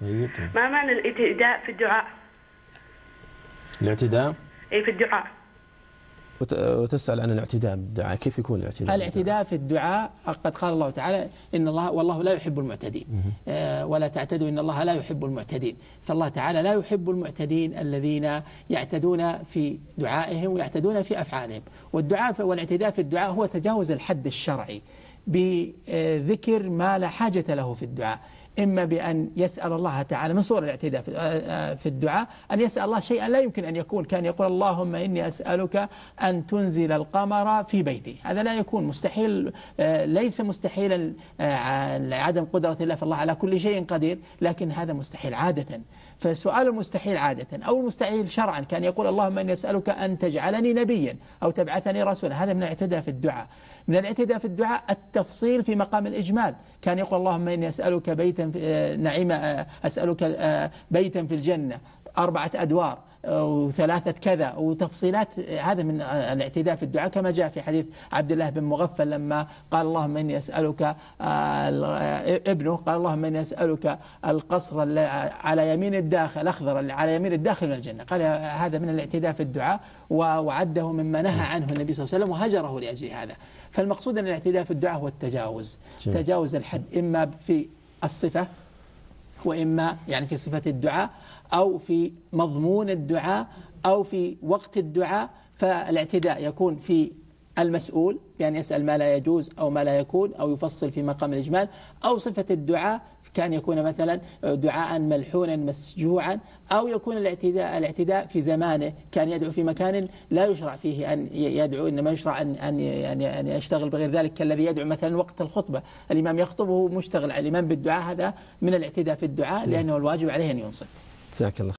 طيب ما معنى الاعتداء في الدعاء؟ الاعتداء؟ اي في الدعاء وتسأل عن الاعتداء بالدعاء كيف يكون الاعتداء الاعتداء في الدعاء قد قال الله تعالى إن الله والله لا يحب المعتدين آه، ولا تعتدوا إن الله لا يحب المعتدين فالله تعالى لا يحب المعتدين الذين يعتدون في دعائهم ويعتدون في أفعالهم والدعاء والاعتداء في الدعاء هو تجاوز الحد الشرعي بذكر ما لا حاجة له في الدعاء إما بأن يسأل الله تعالى من صور الاعتداء آه، آه، في الدعاء أن يسأل الله شيئا لا يمكن أن يكون كان يقول اللهم إني أسألك أن تنزل القمر في بيتي هذا لا يكون مستحيل آه، ليس مستحيلا عدم قدرة الله فالله على كل شيء قدير لكن هذا مستحيل عادة فسؤال المستحيل عادة أو المستحيل شرعا كان يقول اللهم إني أسألك أن تجعلني نبيا أو تبعثني رسولا هذا من الاعتداء في الدعاء من الاعتداء في الدعاء التفصيل في مقام الإجمال كان يقول اللهم إني أسألك بيتا بيتا آه، نعيمة آه، أسألك آه، بيتا في الجنة أربعة أدوار وثلاثة كذا وتفصيلات هذا من الاعتداء في الدعاء كما جاء في حديث عبد الله بن مغفل لما قال اللهم إني أسألك ابنه قال اللهم إني أسألك القصر على يمين الداخل الأخضر على يمين الداخل من الجنة قال هذا من الاعتداء في الدعاء وعده مما نهى عنه النبي صلى الله عليه وسلم وهجره لأجل هذا فالمقصود أن الاعتداء في الدعاء هو التجاوز جميل. تجاوز الحد إما في الصفة وإما يعني في صفة الدعاء أو في مضمون الدعاء أو في وقت الدعاء فالاعتداء يكون في المسؤول بأن يعني يسأل ما لا يجوز أو ما لا يكون أو يفصل في مقام الإجمال أو صفة الدعاء كان يكون مثلا دعاء ملحونا مسجوعا أو يكون الاعتداء الاعتداء في زمانه كان يدعو في مكان لا يشرع فيه أن يدعو إنما يشرع أن أن أن, يعني، أن يشتغل بغير ذلك كالذي يدعو مثلا وقت الخطبة الإمام يخطب وهو مشتغل الإمام بالدعاء هذا من الاعتداء في الدعاء لأنه الواجب عليه أن ينصت جزاك الله